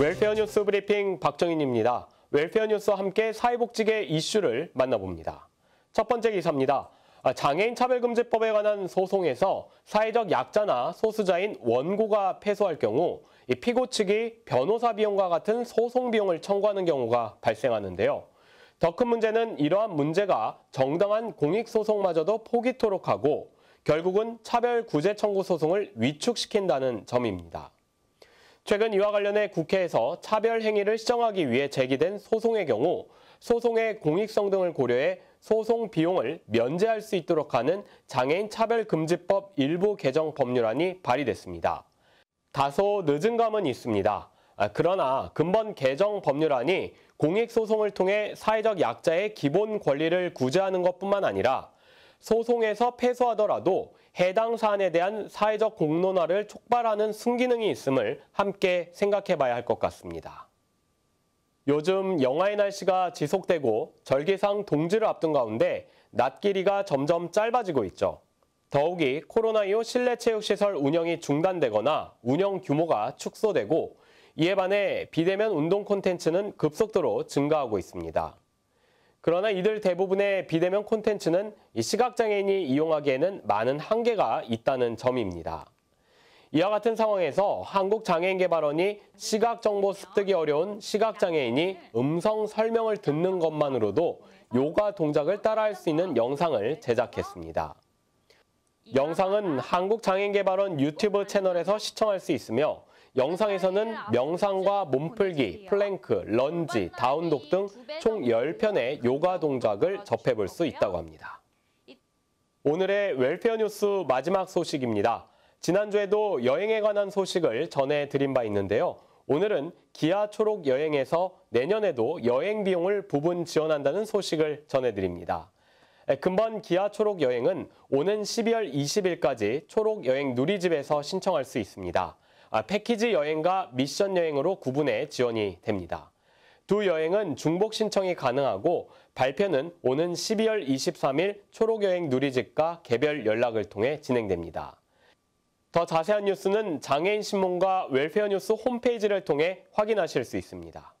웰페어 뉴스 브리핑 박정인입니다. 웰페어 뉴스와 함께 사회복지계 이슈를 만나봅니다. 첫 번째 기사입니다. 장애인 차별금지법에 관한 소송에서 사회적 약자나 소수자인 원고가 패소할 경우 피고 측이 변호사 비용과 같은 소송 비용을 청구하는 경우가 발생하는데요. 더 큰 문제는 이러한 문제가 정당한 공익소송마저도 포기토록 하고 결국은 차별 구제 청구 소송을 위축시킨다는 점입니다. 최근 이와 관련해 국회에서 차별 행위를 시정하기 위해 제기된 소송의 경우 소송의 공익성 등을 고려해 소송 비용을 면제할 수 있도록 하는 장애인 차별금지법 일부 개정 법률안이 발의됐습니다. 다소 늦은 감은 있습니다. 아, 그러나 근본 개정 법률안이 공익소송을 통해 사회적 약자의 기본 권리를 구제하는 것뿐만 아니라 소송에서 패소하더라도 해당 사안에 대한 사회적 공론화를 촉발하는 순기능이 있음을 함께 생각해 봐야 할 것 같습니다. 요즘 영하의 날씨가 지속되고 절기상 동지를 앞둔 가운데 낮 길이가 점점 짧아지고 있죠. 더욱이 코로나 이후 실내 체육시설 운영이 중단되거나 운영 규모가 축소되고 이에 반해 비대면 운동 콘텐츠는 급속도로 증가하고 있습니다. 그러나 이들 대부분의 비대면 콘텐츠는 시각장애인이 이용하기에는 많은 한계가 있다는 점입니다. 이와 같은 상황에서 한국장애인개발원이 시각정보 습득이 어려운 시각장애인이 음성 설명을 듣는 것만으로도 요가 동작을 따라할 수 있는 영상을 제작했습니다. 영상은 한국장애인개발원 유튜브 채널에서 시청할 수 있으며 영상에서는 네, 명상과 몸풀기, 플랭크, 런지, 다운독 등 총 10편의 요가 동작을 접해볼 수 있다고 합니다. 오늘의 웰페어 뉴스 마지막 소식입니다. 지난주에도 여행에 관한 소식을 전해드린 바 있는데요. 오늘은 기아 초록 여행에서 내년에도 여행 비용을 부분 지원한다는 소식을 전해드립니다. 금번 기아 초록 여행은 오는 12월 20일까지 초록 여행 누리집에서 신청할 수 있습니다. 아, 패키지 여행과 미션 여행으로 구분해 지원이 됩니다. 두 여행은 중복 신청이 가능하고 발표는 오는 12월 23일 초록여행 누리집과 개별 연락을 통해 진행됩니다. 더 자세한 뉴스는 장애인 신문과 웰페어 뉴스 홈페이지를 통해 확인하실 수 있습니다.